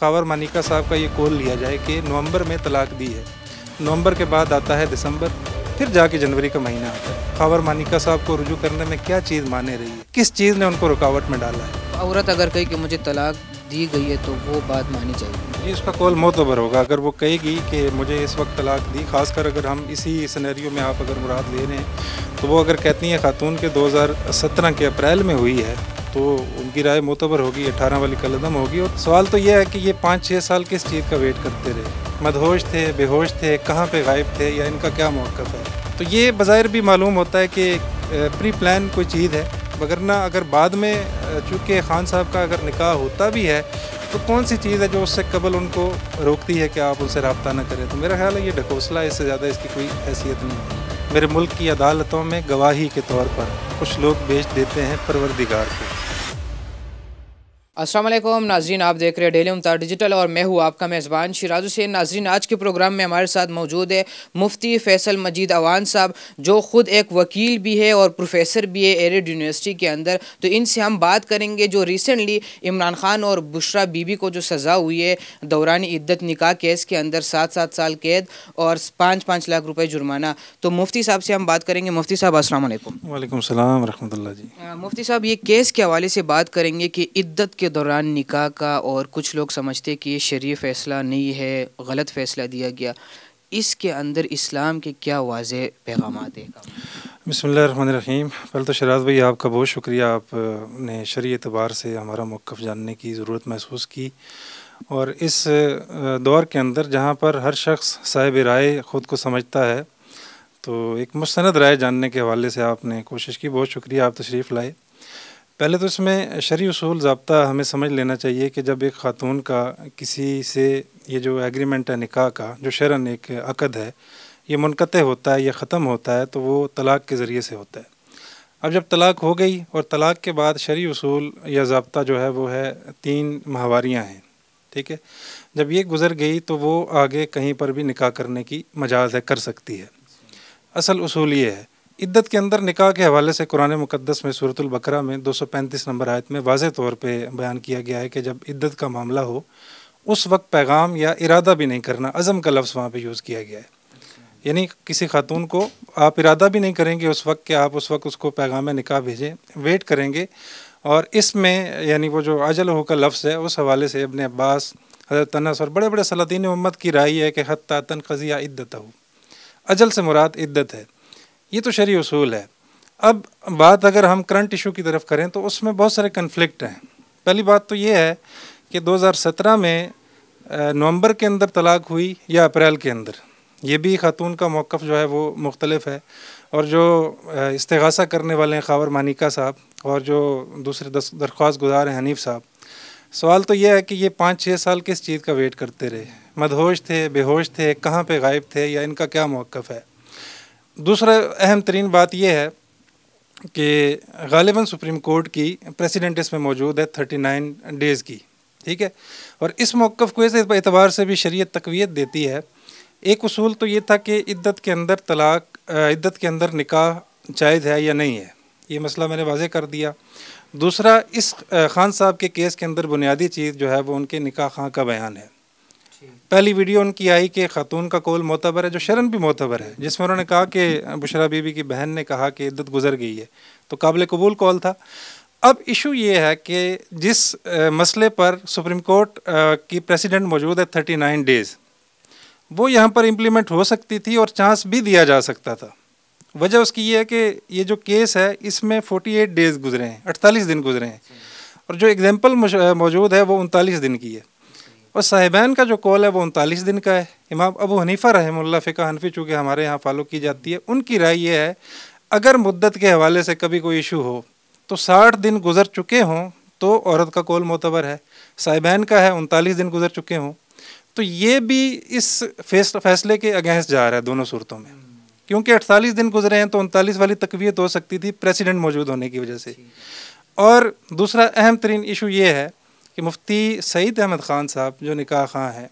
कावर मानिका साहब का ये कॉल लिया जाए कि नवंबर में तलाक दी है नवंबर के बाद आता है दिसंबर फिर जाके जनवरी का महीना आता है खावर मानिका साहब को रुजू करने में क्या चीज़ माने रही है किस चीज़ ने उनको रुकावट में डाला है औरत अगर कही कि मुझे तलाक दी गई है तो वो बात मानी चाहिए जी उसका कॉल मोतबर होगा अगर वो कहेगी कि मुझे इस वक्त तलाक दी खासकर अगर हम इसी सिनेरियो में आप अगर मुराद ले रहे हैं तो वो अगर कहती हैं खातून के 2017 के अप्रैल में हुई है तो उनकी राय मोतबर होगी अठारह वाली कलदम होगी और सवाल तो यह है कि ये पाँच छः साल किस चीज़ का वेट करते रहे मदहोश थे बेहोश थे कहाँ पे गायब थे या इनका क्या मौक़ है तो ये बाज़ाहिर भी मालूम होता है कि प्री प्लान कोई चीज़ है वगरना अगर बाद में चूँकि खान साहब का अगर निकाह होता भी है तो कौन सी चीज़ है जो उससे कबल उनको रोकती है कि आप उनसे रबता ना करें तो मेरा ख्याल है ये ढकोसला इससे ज़्यादा इसकी कोई हैसियत नहीं है मेरे मुल्क की अदालतों में गवाही के तौर पर कुछ लोग बेच देते हैं परवरदिगार को असलम नाजरीन आप देख रहे हैं डेली उमतार डिजिटल और मैं हूँ आपका मेज़बान शिराज हुसैन नाजरीन आज के प्रोग्राम में हमारे साथ मौजूद है मुफ्ती फैसल मजीद अवान साहब जो ख़ुद एक वकील भी है और प्रोफेसर भी है एरिड यूनिवर्सिटी के अंदर तो इनसे हम बात करेंगे जो रिसेंटली इमरान खान और बुशरा बीबी को जो सज़ा हुई है दौरान इद्दत निकाह केस के अंदर सात सात साल कैद और पाँच पाँच लाख रुपये जुर्माना तो मुफ्ती साहब से हम बात करेंगे मुफ्ती साहब असल वाईक सलाम वरहमल्ला जी मुफ्ती साहब ये केस के हवाले से बात करेंगे कि इद्दत के दौरान निका का और कुछ लोग समझते कि ये शरीय फ़ैसला नहीं है गलत फ़ैसला दिया गया इसके अंदर इस्लाम के क्या वाज पैगाम देगा बसमीम पहले तो शराज भाई आपका बहुत शुक्रिया आपने शरी एतबार से हमारा मौक़ जानने की ज़रूरत महसूस की और इस दौर के अंदर जहाँ पर हर शख्स साहिब राय ख़ुद को समझता है तो एक मुस्ंद राय जानने के हवाले से आपने कोशिश की बहुत शुक्रिया आप तशरीफ़ लाए पहले तो इसमें शरी उसूल जबता हमें समझ लेना चाहिए कि जब एक ख़ातून का किसी से ये जो एग्रीमेंट है निकाह का जो शरण एक अकद है ये मुनक़ होता है या ख़त्म होता है तो वो तलाक़ के ज़रिए से होता है अब जब तलाक हो गई और तलाक के बाद शरी उसूल या जबता जो है वो है तीन माहवारियाँ हैं ठीक है जब ये गुज़र गई तो वो आगे कहीं पर भी निकाह करने की मजाज है कर सकती है असल उसूल ये है इद्दत के अंदर निकाह के हवाले से कुरान मुकदस में सूरत बकरा में 235 नंबर आयत में वाज तौर पे बयान किया गया है कि जब इद्दत का मामला हो उस वक्त पैगाम या इरादा भी नहीं करना अज़म का लफ्ज़ वहाँ पे यूज़ किया गया है यानी किसी खातून को आप इरादा भी नहीं करेंगे उस वक्त कि आप उस वक्त उसको पैगाम निकाह भेजें वेट करेंगे और इसमें यानी वो जो अजल हो का लफ्ज़ है उस हवाले से अपने अब्बास हज़रत तनस और बड़े बड़े सलातीन उम्मत की राय है कि हत तन खजिया इद्दत हो अजल से मुराद इद्दत है ये तो शरी उसूल है अब बात अगर हम करंट इशू की तरफ करें तो उसमें बहुत सारे कन्फ्लिक्ट हैं पहली बात तो ये है कि 2017 में नवंबर के अंदर तलाक हुई या अप्रैल के अंदर ये भी खातून का मौक़ जो है वो मुख्तलफ है और जो इस्तेगासा करने वाले हैं खावर मानिका साहब और जो दूसरे दरख्वास्त गुजार हैं हनीफ साहब सवाल तो यह है कि ये पाँच छः साल किस चीज़ का वेट करते रहे मदहोश थे बेहोश थे कहाँ पे गायब थे या इनका क्या मौक़ है दूसरा अहम तरीन बात यह है कि गालिबा सुप्रीम कोर्ट की प्रेसिडेंट इसमें मौजूद है थर्टी नाइन डेज़ की ठीक है और इस मौक़ को इस एतबार से भी शरीय तकवीत देती है एक असूल तो ये था कि इद्दत के अंदर तलाक इद्दत के अंदर निकाह जायज़ है या नहीं है ये मसला मैंने वाजे कर दिया दूसरा इस खान साहब के केस के अंदर बुनियादी चीज़ जो है वो उनके निकाह खां का बयान है पहली वीडियो उनकी आई कि खातून का कौल मोतबर है जो शरण भी मोतबर है जिसमें उन्होंने कहा कि बुशरा बीबी की बहन ने कहा कि इद्दत गुजर गई है तो काबिल कबूल कौल था अब इशू ये है कि जिस मसले पर सुप्रीम कोर्ट की प्रेसिडेंट मौजूद है थर्टी नाइन डेज़ वो यहाँ पर इम्प्लीमेंट हो सकती थी और चांस भी दिया जा सकता था वजह उसकी ये है कि ये जो केस है इसमें एट डेज़ गुजरे हैं अड़तालीस दिन गुजरे हैं और जो एग्ज़ाम्पल मौजूद है वो उनतालीस दिन की है और साहिबान का जो कॉल है वो उनतालीस दिन का है इमाम अबू हनीफ़ा रहमुल्ला फ़िका हनफी चूँकि हमारे यहाँ फ़ॉलो की जाती है उनकी राय यह है अगर मुद्दत के हवाले से कभी कोई इशू हो तो साठ दिन गुजर चुके हों तो औरत का कॉल मोतबर है साहिबान का है उनतालीस दिन गुजर चुके हों तो ये भी इस फेस फैसले के अगेंस्ट जा रहा है दोनों सूरतों में क्योंकि अड़तालीस दिन गुजरे हैं तो उनतालीस वाली तकवीत हो सकती थी प्रेसिडेंट मौजूद होने की वजह से और दूसरा अहम तरीन इशू ये है कि मुफ्ती सईद अहमद ख़ान साहब जो निकाह खां हैं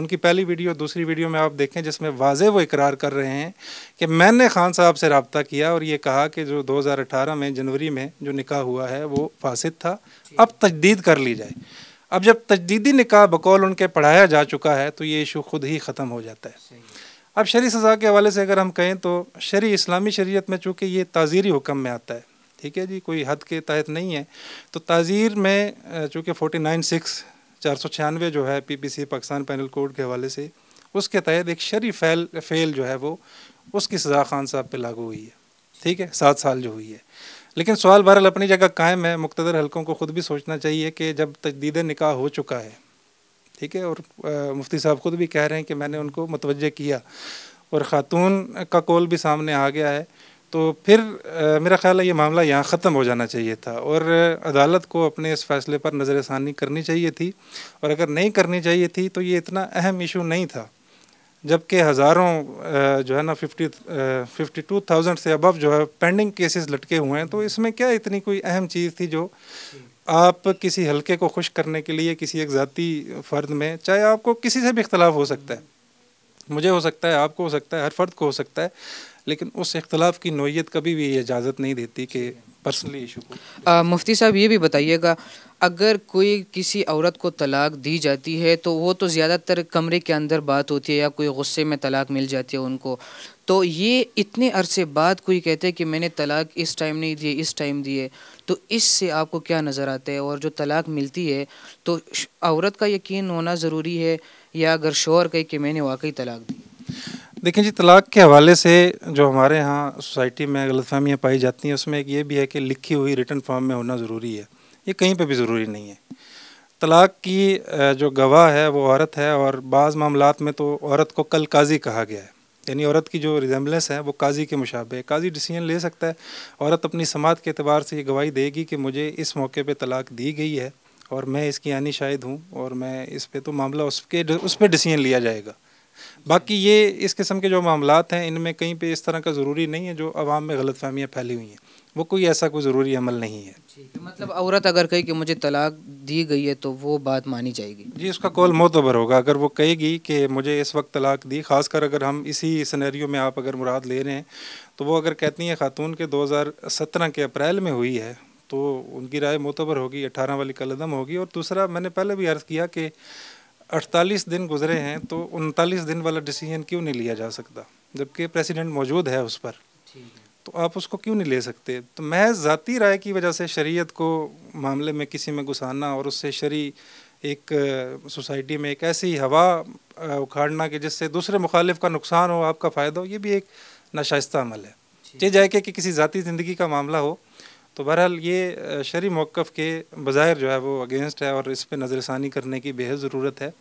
उनकी पहली वीडियो दूसरी वीडियो में आप देखें जिसमें वाजे वो इकरार कर रहे हैं कि मैंने खान साहब से रबता किया और ये कहा कि जो 2018 में जनवरी में जो निकाह हुआ है वो फासद था अब तजदीद कर ली जाए अब जब तजदीदी निकाह बकौल उनके पढ़ाया जा चुका है तो ये इशू ख़ुद ही ख़त्म हो जाता है अब शरी सज़ा के हवाले से अगर हम कहें तो शरी इस्लामी शरीय में चूँकि ये ताज़ीरी हुक्म में आता है ठीक है जी कोई हद के तहत नहीं है तो तहजीर में चूँकि फोर्टी नाइन सिक्स चार सौ छियानवे जो है P P C Pakistan panel code के हवाले से उसके तहत एक शरी फैल फेल जो है वो उसकी सज़ा खान साहब पर लागू हुई है ठीक है सात साल जो हुई है लेकिन सवाल बहरहाल अपनी जगह कायम है मुख्तर हलकों को ख़ुद भी सोचना चाहिए कि जब तजदीद निकाह हो चुका है ठीक है और मुफ्ती साहब ख़ुद भी कह रहे हैं कि मैंने उनको मतवजह किया और ख़ातून का कॉल भी सामने आ गया है तो फिर आ, मेरा ख्याल है ये मामला यहाँ ख़त्म हो जाना चाहिए था और अदालत को अपने इस फैसले पर नज़र षानी करनी चाहिए थी और अगर नहीं करनी चाहिए थी तो ये इतना अहम इशू नहीं था जबकि हज़ारों जो है ना फिफ्टी फिफ्टी टू थाउजेंड से अबव जो है पेंडिंग केसेस लटके हुए हैं तो इसमें क्या इतनी कोई अहम चीज़ थी जो आप किसी हलके को खुश करने के लिए किसी एक ज़ाती फ़र्द में चाहे आपको किसी से भी इख्तलाफ हो सकता है मुझे हो सकता है आपको हो सकता है हर फर्द को हो सकता है लेकिन उस इख्तलाफ की नोयत कभी भी इजाज़त नहीं देती कि पर्सनली इशू मुफ्ती साहब ये भी बताइएगा अगर कोई किसी औरत को तलाक दी जाती है तो वो तो ज़्यादातर कमरे के अंदर बात होती है या कोई गुस्से में तलाक मिल जाती है उनको तो ये इतने अरसे बाद कोई कहते हैं कि मैंने तलाक इस टाइम नहीं दिए इस टाइम दिए तो इससे आपको क्या नज़र आता है और जो तलाक मिलती है तो औरत का यकीन होना ज़रूरी है या अगर शोर कहे कि मैंने वाकई तलाक दी देखिए जी तलाक के हवाले से जो हमारे यहाँ सोसाइटी में गलतफहमियाँ पाई जाती हैं उसमें एक ये भी है कि लिखी हुई रिटर्न फॉर्म में होना ज़रूरी है ये कहीं पे भी ज़रूरी नहीं है तलाक की जो गवाह है वो औरत है और बाज़ मामला में तो औरत को कल काजी कहा गया है यानी औरत की जो रिजम्बलेंस है वो काजी के मुशाबे है काजी डिसीजन ले सकता है औरत अपनी समात के अतबार से ये गवाही देगी कि मुझे इस मौके पर तलाक दी गई है और मैं इसकी यानी शायद हूँ और मैं इस पर तो मामला उसके उस पर डिसीजन लिया जाएगा बाकी ये इस किस्म के जो मामला हैं इनमें कहीं पे इस तरह का ज़रूरी नहीं है जो आवाम में गलत फहमियाँ फैली हुई हैं वो कोई ऐसा कोई ज़रूरी अमल नहीं है मतलब औरत अगर कही कि मुझे तलाक दी गई है तो वो बात मानी जाएगी जी उसका कॉल मोतबर होगा अगर वो कहेगी कि मुझे इस वक्त तलाक दी खासकर अगर हम इसी सिनेरियो में आप अगर मुराद ले रहे हैं तो वो अगर कहती हैं खातून के 2017 के अप्रैल में हुई है तो उनकी राय मोतबर होगी अठारह वाली कलदम होगी और दूसरा मैंने पहले भी अर्ज़ किया कि 48 दिन गुजरे हैं तो उनतालीस दिन वाला डिसीजन क्यों नहीं लिया जा सकता जबकि प्रेसिडेंट मौजूद है उस पर तो आप उसको क्यों नहीं ले सकते तो महज ज़ाती राय की वजह से शरीयत को मामले में किसी में घुसाना और उससे शरी एक सोसाइटी में एक ऐसी हवा उखाड़ना कि जिससे दूसरे मुखालिफ का नुकसान हो आपका फ़ायदा हो ये भी एक नाशाइस्ता अमल है चे जाए कि, कि किसी ज़ाती ज़िंदगी का मामला हो तो बहरहाल ये शरी मौक़ के बज़ाहिर जो है वो अगेंस्ट है और इस पर नज़रसानी करने की बेहद ज़रूरत है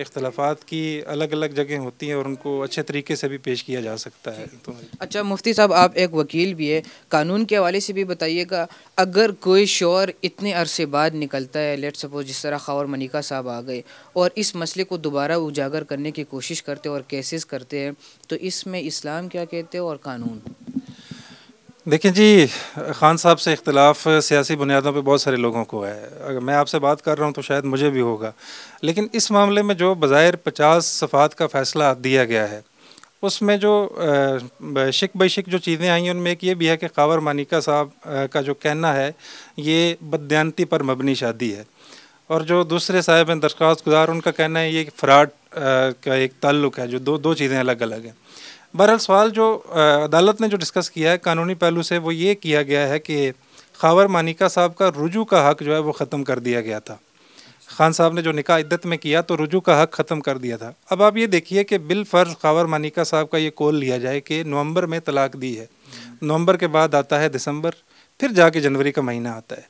इख्तलाफात की अलग अलग जगह होती हैं और उनको अच्छे तरीके से भी पेश किया जा सकता है तो अच्छा मुफ्ती साहब आप एक वकील भी है कानून के हवाले से भी बताइएगा अगर कोई शोर इतने अरसे बाद निकलता है लेट सपोज जिस तरह खावर मनिका साहब आ गए और इस मसले को दोबारा उजागर करने की कोशिश करते और केसेस करते हैं तो इसमें इस्लाम क्या कहते हैं और कानून देखिए जी खान साहब से इख्तलाफ सियासी बुनियादों पे बहुत सारे लोगों को है अगर मैं आपसे बात कर रहा हूँ तो शायद मुझे भी होगा लेकिन इस मामले में जो बज़ाहिर पचास सफ़ात का फ़ैसला दिया गया है उसमें जो शिक ब शिक जो चीज़ें आई हैं उनमें एक ये भी है कि कावर मानिका साहब का जो कहना है ये बदयानती पर मबनी शादी है और जो दूसरे साहब हैं दरख्वास्त गुजार उनका कहना है ये फ़्राड का एक ताल्लुक़ है जो दो दो चीज़ें अलग अलग हैं बहरहाल सवाल जो अदालत ने जो डिस्कस किया है कानूनी पहलू से वो ये किया गया है कि खावर मानिका साहब का रुजू का हक जो है वो ख़त्म कर दिया गया था खान साहब ने जो निकाह इद्दत में किया तो रुजू का हक ख़त्म कर दिया था अब आप ये देखिए कि बिल फ़र्ज़ खावर मानिका साहब का ये कॉल लिया जाए कि नवंबर में तलाक दी है नवंबर के बाद आता है दिसंबर फिर जाके जनवरी का महीना आता है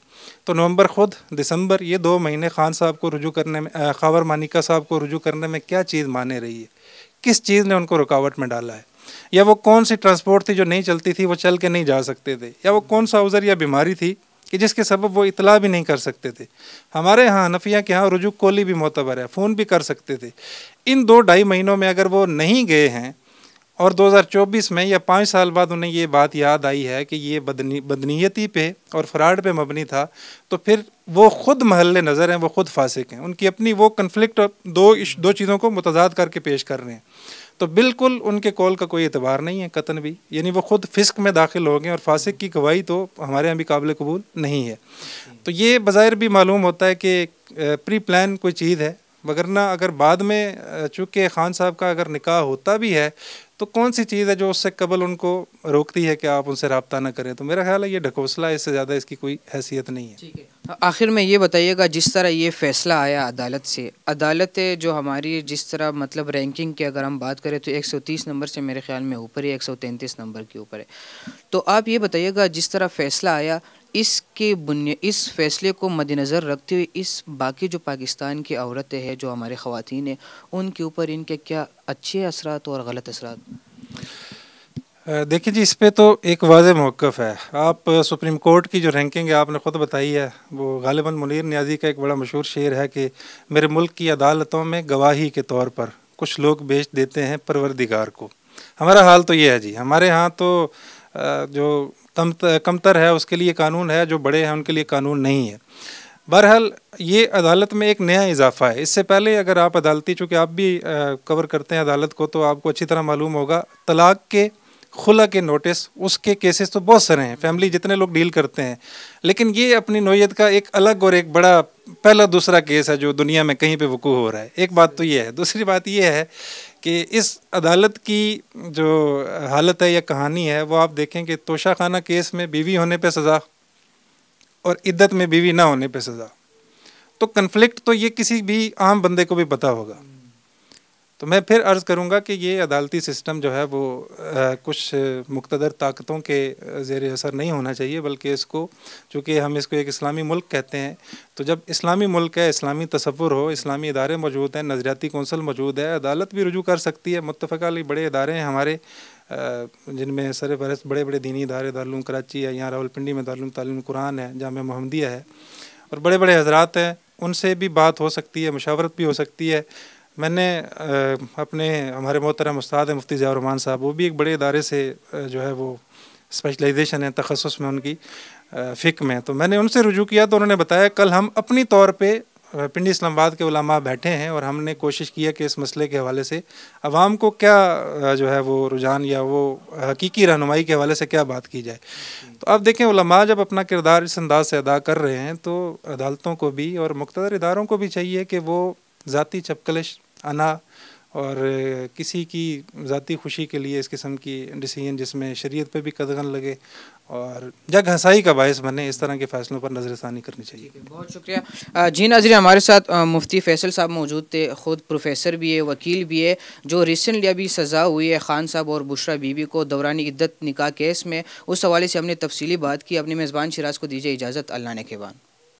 तो नवंबर खुद दिसंबर ये दो महीने खान साहब को रुजू करने में खावर मानिका साहब को रुजू करने में क्या चीज़ माने रही है किस चीज़ ने उनको रुकावट में डाला है या वो कौन सी ट्रांसपोर्ट थी जो नहीं चलती थी वो चल के नहीं जा सकते थे या वो कौन सा अवज़र या बीमारी थी कि जिसके सबब वो इतला भी नहीं कर सकते थे हमारे यहाँ हनफिया के यहाँ रुजू कोली भी मोतबर है फ़ोन भी कर सकते थे इन दो ढाई महीनों में अगर वो नहीं गए हैं और 2024 में या पाँच साल बाद उन्हें ये बात याद आई है कि ये बदनी बदनीयती पे और फ्राड पे मबनी था तो फिर वो खुद महल नज़र हैं वो खुद फासिक हैं उनकी अपनी वो कन्फ्लिक्ट दो दो चीज़ों को मुतजाद करके पेश कर रहे हैं तो बिल्कुल उनके कॉल का कोई एतबार नहीं है कतन भी यानी वो खुद फिस्क में दाखिल हो गए और फासिक की गवाही तो हमारे यहाँ भी काबिल कबूल नहीं है तो ये बाज़ाहिर भी मालूम होता है कि प्री प्लान कोई चीज़ है वगरना अगर बाद में चूँकि ख़ान साहब का अगर निकाह होता भी है तो कौन सी चीज़ है जो उससे कबल उनको रोकती है कि आप उनसे रबता ना करें तो मेरा ख्याल है ये ढकोसला इससे ज़्यादा इसकी कोई हैसियत नहीं है ठीक है आखिर में ये बताइएगा जिस तरह ये फैसला आया अदालत से अदालत जो हमारी जिस तरह मतलब रैंकिंग की अगर हम बात करें तो 130 नंबर से मेरे ख्याल में ऊपर ही 133 नंबर के ऊपर है तो आप ये बताइएगा जिस तरह फैसला आया इस के बुनिया इस फैसले को मद्देनज़र रखते हुए इस बाकी जो पाकिस्तान की औरतें हैं जो हमारे ख़ातन हैं उनके ऊपर इनके क्या अच्छे असरा और गलत असरा देखिए जी इस पर तो एक वाज मौक़ है आप सुप्रीम कोर्ट की जो रैंकिंग है आपने ख़ुद बताई है वो गालिबा मुनीर न्याजी का एक बड़ा मशहूर शेर है कि मेरे मुल्क की अदालतों में गवाही के तौर पर कुछ लोग बेच देते हैं परवरदिगार को हमारा हाल तो ये है जी हमारे यहाँ तो जो कमतर है उसके लिए कानून है जो बड़े हैं उनके लिए कानून नहीं है बहरहाल ये अदालत में एक नया इजाफा है इससे पहले अगर आप अदालती चूँकि आप भी कवर करते हैं अदालत को तो आपको अच्छी तरह मालूम होगा तलाक के खुला के नोटिस उसके केसेस तो बहुत सारे हैं फैमिली जितने लोग डील करते हैं लेकिन ये अपनी नोयत का एक अलग और एक बड़ा पहला दूसरा केस है जो दुनिया में कहीं पे वकू हो रहा है एक बात तो ये है दूसरी बात ये है कि इस अदालत की जो हालत है या कहानी है वो आप देखें कि तोशा खाना केस में बीवी होने पे सज़ा और इद्दत में बीवी ना होने पे सज़ा तो कन्फ्लिक्ट तो ये किसी भी आम बंदे को भी पता होगा तो मैं फिर अर्ज़ करूँगा कि ये अदालती सिस्टम जो है वो आ, कुछ मुख्तर ताकतों के ज़ेर असर नहीं होना चाहिए बल्कि इसको चूँकि हम इसको एक इस्लामी मुल्क कहते हैं तो जब इस्लामी मुल्क है इस्लामी तस्वुर हो इस्लामी इदारे मौजूद हैं नजरियाती कौंसल मौजूद है अदालत भी रुजू कर सकती है मुतफ़ा बड़े इदारे हैं हमारे जिनमें सर फहरस्त बड़े बड़े दीनी इदारे दारूम कराची है यहाँ रावलपिंडी में दारूम तालीम कुरान है जाम मोहम्मदिया है और बड़े बड़े हजरात हैं उनसे भी बात हो सकती है मशावरत भी हो सकती है मैंने अपने हमारे मोहतरम उस्ताद मुफ्ती ज़ियारहमान साहब वो भी एक बड़े इदारे से जो है वो स्पेशलाइजेशन है तखसस में उनकी फ़िक में तो मैंने उनसे रुजू किया तो उन्होंने बताया कल हम अपनी तौर पे पिंडी इस्लामाबाद के उलामा बैठे हैं और हमने कोशिश किया कि इस मसले के हवाले से आवाम को क्या जो है वो रुझान या वो हकीकी रहनुमाई के हवाले से क्या बात की जाए तो अब देखें उलमा जब अपना किरदार इस अंदाज से अदा कर रहे हैं तो अदालतों को भी और मुख्तर इदारों को भी चाहिए कि वो ज़ाती चपकलश अना और किसी की ज़ाती खुशी के लिए इस किस्म की डिसीजन जिसमें शरीयत पे भी कदगन लगे और जग हंसाई का बायस बने इस तरह के फैसलों पर नज़र षानी करनी चाहिए बहुत शुक्रिया जी नाजरी हमारे साथ मुफ्ती फैसल साहब मौजूद थे ख़ुद प्रोफेसर भी है वकील भी है जो रिसेंटली अभी सज़ा हुई है ख़ान साहब और बुशरा बीबी को दौरानी इद्दत निकाह केस में उस हवाले से हमने तफसीली बात की अपने मेज़बान शराज को दीजिए इजाज़त अल्लाह ने के बाद